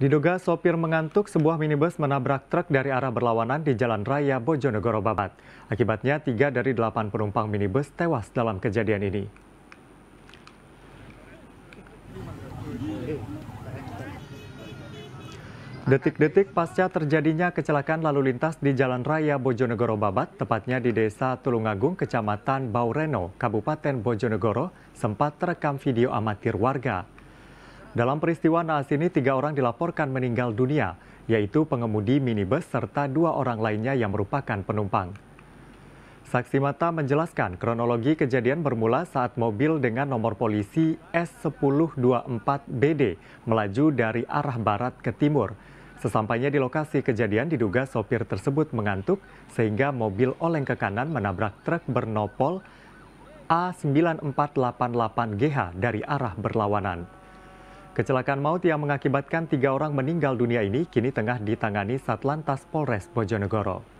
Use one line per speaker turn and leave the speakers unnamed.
Diduga sopir mengantuk, sebuah minibus menabrak truk dari arah berlawanan di Jalan Raya Bojonegoro Babat. Akibatnya, tiga dari delapan penumpang minibus tewas dalam kejadian ini. Detik-detik pasca terjadinya kecelakaan lalu lintas di Jalan Raya Bojonegoro Babat, tepatnya di Desa Tulungagung, Kecamatan Baureno, Kabupaten Bojonegoro, sempat terekam video amatir warga. Dalam peristiwa naas ini, tiga orang dilaporkan meninggal dunia, yaitu pengemudi minibus serta dua orang lainnya yang merupakan penumpang. Saksi mata menjelaskan kronologi kejadian bermula saat mobil dengan nomor polisi S1024BD melaju dari arah barat ke timur. Sesampainya di lokasi kejadian diduga sopir tersebut mengantuk sehingga mobil oleng ke kanan menabrak truk bernopol A9488GH dari arah berlawanan. Kecelakaan maut yang mengakibatkan tiga orang meninggal dunia ini kini tengah ditangani Satlantas Polres Bojonegoro.